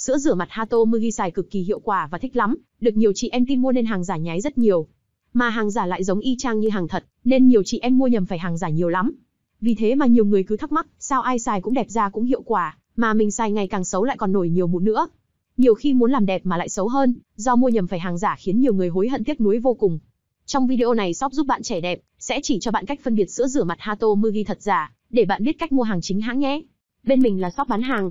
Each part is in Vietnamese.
Sữa rửa mặt Hato Mugi xài cực kỳ hiệu quả và thích lắm, được nhiều chị em tin mua nên hàng giả nhái rất nhiều. Mà hàng giả lại giống y chang như hàng thật, nên nhiều chị em mua nhầm phải hàng giả nhiều lắm. Vì thế mà nhiều người cứ thắc mắc, sao ai xài cũng đẹp da cũng hiệu quả, mà mình xài ngày càng xấu lại còn nổi nhiều mụn nữa. Nhiều khi muốn làm đẹp mà lại xấu hơn, do mua nhầm phải hàng giả khiến nhiều người hối hận tiếc nuối vô cùng. Trong video này shop giúp bạn trẻ đẹp sẽ chỉ cho bạn cách phân biệt sữa rửa mặt Hato Mugi thật giả, để bạn biết cách mua hàng chính hãng nhé. Bên mình là shop bán hàng,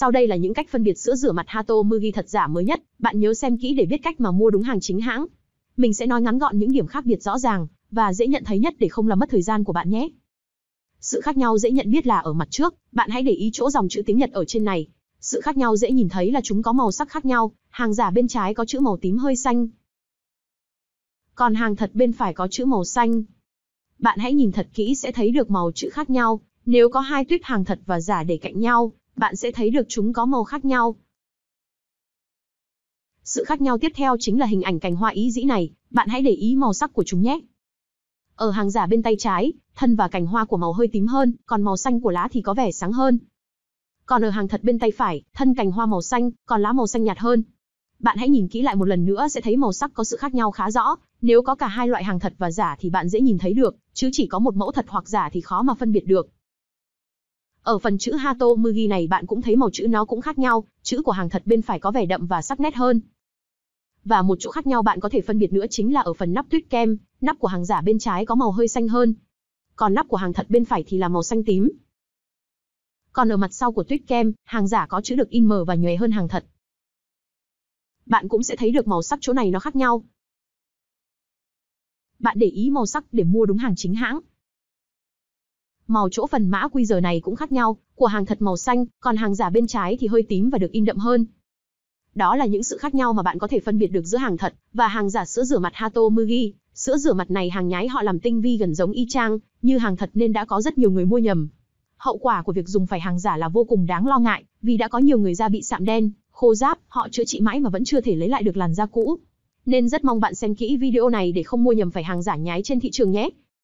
Sau đây là những cách phân biệt sữa rửa mặt Hato Mugi thật giả mới nhất, bạn nhớ xem kỹ để biết cách mà mua đúng hàng chính hãng. Mình sẽ nói ngắn gọn những điểm khác biệt rõ ràng và dễ nhận thấy nhất để không làm mất thời gian của bạn nhé. Sự khác nhau dễ nhận biết là ở mặt trước, bạn hãy để ý chỗ dòng chữ tiếng Nhật ở trên này. Sự khác nhau dễ nhìn thấy là chúng có màu sắc khác nhau, hàng giả bên trái có chữ màu tím hơi xanh. Còn hàng thật bên phải có chữ màu xanh. Bạn hãy nhìn thật kỹ sẽ thấy được màu chữ khác nhau, nếu có hai tuyết hàng thật và giả để cạnh nhau, bạn sẽ thấy được chúng có màu khác nhau. Sự khác nhau tiếp theo chính là hình ảnh cành hoa ý dĩ này, bạn hãy để ý màu sắc của chúng nhé. Ở hàng giả bên tay trái, thân và cành hoa của màu hơi tím hơn, còn màu xanh của lá thì có vẻ sáng hơn. Còn ở hàng thật bên tay phải, thân cành hoa màu xanh, còn lá màu xanh nhạt hơn. Bạn hãy nhìn kỹ lại một lần nữa sẽ thấy màu sắc có sự khác nhau khá rõ, nếu có cả hai loại hàng thật và giả thì bạn dễ nhìn thấy được, chứ chỉ có một mẫu thật hoặc giả thì khó mà phân biệt được. Ở phần chữ Hato Mugi này bạn cũng thấy màu chữ nó cũng khác nhau, chữ của hàng thật bên phải có vẻ đậm và sắc nét hơn. Và một chỗ khác nhau bạn có thể phân biệt nữa chính là ở phần nắp tuyết kem, nắp của hàng giả bên trái có màu hơi xanh hơn. Còn nắp của hàng thật bên phải thì là màu xanh tím. Còn ở mặt sau của tuyết kem, hàng giả có chữ được in mờ và nhòe hơn hàng thật. Bạn cũng sẽ thấy được màu sắc chỗ này nó khác nhau. Bạn để ý màu sắc để mua đúng hàng chính hãng, màu chỗ phần mã quy giờ này cũng khác nhau, của hàng thật màu xanh, còn hàng giả bên trái thì hơi tím và được in đậm hơn. Đó là những sự khác nhau mà bạn có thể phân biệt được giữa hàng thật và hàng giả sữa rửa mặt Hato Mugi. Sữa rửa mặt này hàng nhái họ làm tinh vi gần giống y chang như hàng thật nên đã có rất nhiều người mua nhầm. Hậu quả của việc dùng phải hàng giả là vô cùng đáng lo ngại, vì đã có nhiều người da bị sạm đen, khô ráp, họ chữa trị mãi mà vẫn chưa thể lấy lại được làn da cũ. Nên rất mong bạn xem kỹ video này để không mua nhầm phải hàng giả nhái trên thị trường nhé.